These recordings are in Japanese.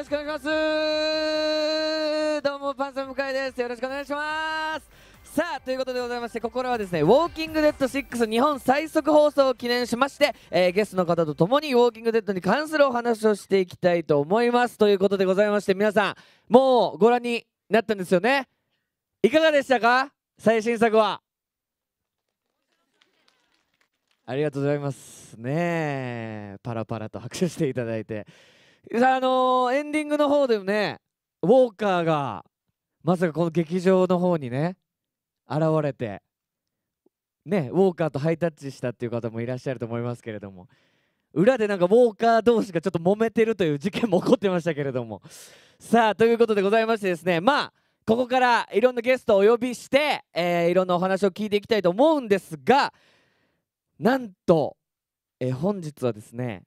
ろしくお願いしますどうもパンサム向井ですよろしくお願いしますさあということでございましてここからはですね「ウォーキングデッド6」日本最速放送を記念しまして、えー、ゲストの方と共に「ウォーキングデッド」に関するお話をしていきたいと思いますということでございまして皆さんもうご覧になったんですよねいかがでしたか最新作はありがとうございますねえパラパラと拍手していただいてあのー、エンディングの方でもねウォーカーがまさかこの劇場の方にね現れてねウォーカーとハイタッチしたっていう方もいらっしゃると思いますけれども裏でなんかウォーカー同士がちょっと揉めてるという事件も起こってましたけれどもさあということでございましてですねまあここからいろんなゲストをお呼びして、えー、いろんなお話を聞いていきたいと思うんですがなんと、えー、本日はですね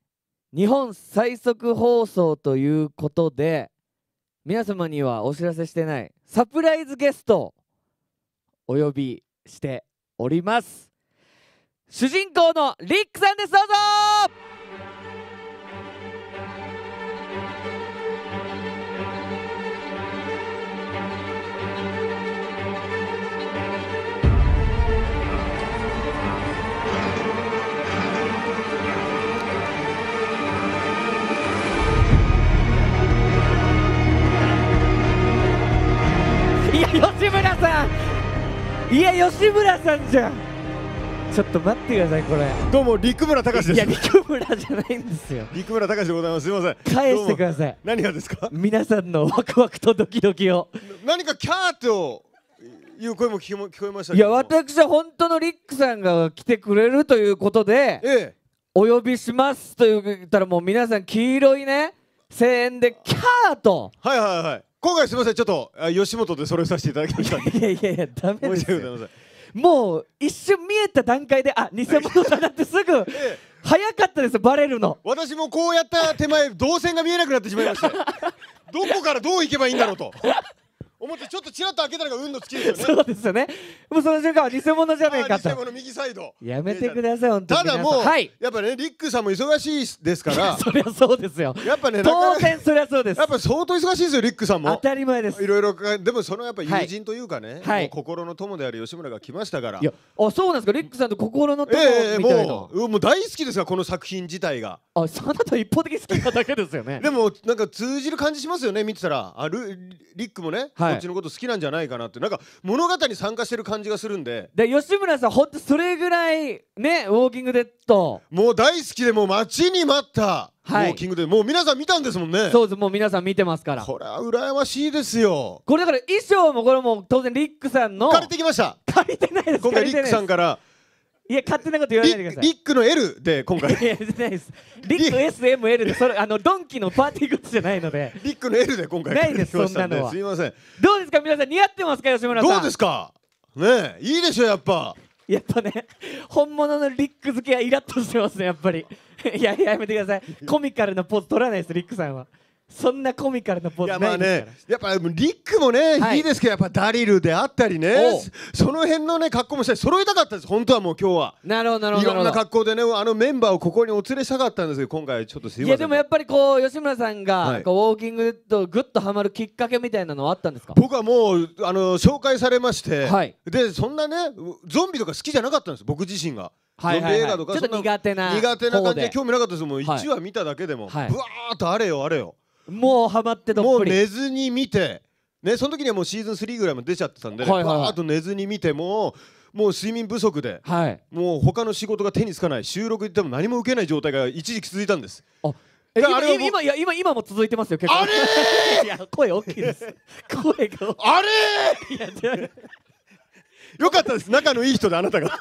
日本最速放送ということで皆様にはお知らせしてないサプライズゲストをお呼びしております主人公のリックさんですどうぞいや吉村さんじゃんちょっと待ってくださいこれどうも陸村隆ですいや陸村じゃないんですよ陸村隆でございますすいません返してください何がですか皆さんのワクワクとドキドキを何かキャーという声も聞こ聞こえましたいや私は本当のリックさんが来てくれるということで、ええ、お呼びしますと言ったらもう皆さん黄色いね声援でキャーとはいはいはい今回すみませんちょっと吉本でそれさせていただきましたんでいやいやいやダメですよもう一瞬見えた段階であ偽物だなってすぐ 早かったですバレるの私もこうやった手前動線が見えなくなってしまいましてどこからどう行けばいいんだろうと思ってちょっとちらっと開けたのが運の尽きですよね そうですよねもうその瞬間は偽物じゃねえかと偽物右サイドやめてください本当ただもう、はい、やっぱねリックさんも忙しいですから そりゃそうですよやっぱね当然そりゃそうですやっぱ相当忙しいですよリックさんも当たり前ですいろいろでもそのやっぱ友人というかね、はい、心の友である吉村が来ましたからいやあそうなんですかリックさんと心の友ええー、もうもう大好きですよこの作品自体があそなた一方的好きなだけですよねでもなんか通じる感じしますよね見てたらあるリックもね、はいっちのこと好きなんじゃないかなってなんか物語に参加してる感じがするんでで吉村さんほんとそれぐらいねウォーキングデッドもう大好きでもう待ちに待ったウはいォーキングデッドもう皆さん見たんですもんねそうですもう皆さん見てますからこれは羨ましいですよこれだから衣装もこれも当然リックさんの借りてきました借りてないです今回リックさんからいや勝手なこと言わないでくださいリックの L で今回いやないですリック SML でそれあのドンキのパーティーグッズじゃないのでリックの L で今回ないですそんなのはすみませんどうですか皆さん似合ってますか吉村さんどうですかねいいでしょやっぱやっぱね本物のリック好きはイラッとしてますねやっぱりいややめてくださいコミカルなポーズ取らないですリックさんはそんなコミカルなポーズないまあね、やっぱリックもね、はい、いいですけどやっぱダリルであったりねその辺のね格好もしたい揃えたかったです本当はもう今日はなるほどなるほどいろんな格好でねあのメンバーをここにお連れしたかったんですけど今回ちょっとすいませんいやでもやっぱりこう吉村さんが、こうウォーキングとグッとはまるきっかけみたいなのはあったんですか僕はもうあの紹介されまして、はい、でそんなねゾンビとか好きじゃなかったんです僕自身が。はいはいはい、ちょっと苦手な苦手な感じで興味なかったですもう1話見ただけでも、はい、ぶわーっとあれよあれよもうハマってどっもう寝ずに見てねその時にはもうシーズン3ぐらいも出ちゃってたんで、ねはいはいはいバーッと寝ずに見てももう睡眠不足ではいもう他の仕事が手につかない収録行っても何も受けない状態が一時期続いたんですあ今あれは今いや今今も続いてますよ結構あれ いや声大きいです声が大あれきいやよかったです仲のいい人であなたが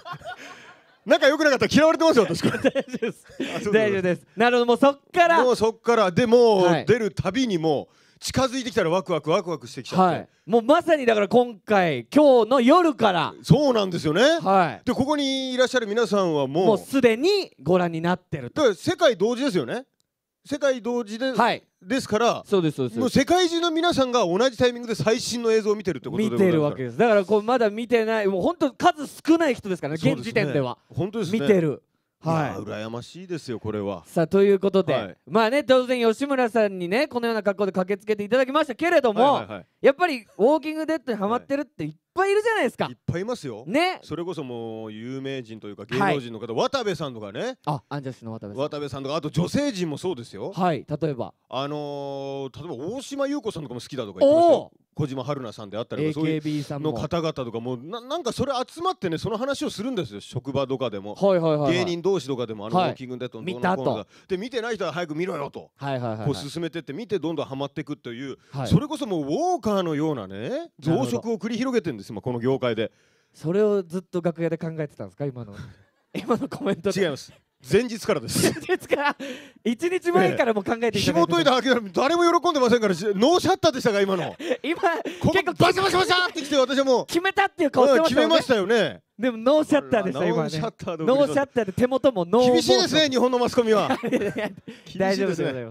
仲良くなかったら嫌われてますよ私 大丈夫です大丈夫ですなるほどもうそっからもうそっからでも、はい、出るたびにも近づいてきたらワクワクワクワクしてきちゃって、はい、もうまさにだから今回今日の夜からそうなんですよね、はい、でここにいらっしゃる皆さんはもうもうすでにご覧になってると世界同時ですよね世界同時で、はい、ですからそうですそうですもう世界中の皆さんが同じタイミングで最新の映像を見てるってことで見てるわけですだからこうまだ見てないもう本当数少ない人ですからね現時点では本当ですね見てるはい、羨ましいですよこれはさあということで、はい、まあね当然吉村さんにねこのような格好で駆けつけていただきましたけれども、はいはいはい、やっぱり「ウォーキングデッド」にハマってるっていっぱいいるじゃないですか、はい、いっぱいいますよねそれこそもう有名人というか芸能人の方、はい、渡部さんとかねあアンジャッシュの渡部さん渡部さんとかあと女性陣もそうですよはい例えばあのー、例えば大島優子さんとかも好きだとか言ってました小島春菜さんであったりとかそういうの方々とかもななんかそれ集まってねその話をするんですよ職場とかでも、はいはいはいはい、芸人同士とかでもあのウォーキングデッドのどうので見てない人は早く見ろよと、はいはいはいはい、こう進めてって見てどんどんはまっていくという、はい、それこそもうウォーカーのようなね増殖を繰り広げてるんです今この業界でそれをずっと楽屋で考えてたんですか今の 今のコメント違います前日からです 前日から一日前からも考えていただいて紐解いただけな誰も喜んでませんからノーシャッターでしたか今の 今ここバシャバシャバシャってきて私はもう決めたっていう顔してましたね決めましたよねでもノーシャッターでした今ねノーシャッターで手元もノー厳しいですね日本のマスコミは 大丈夫でございます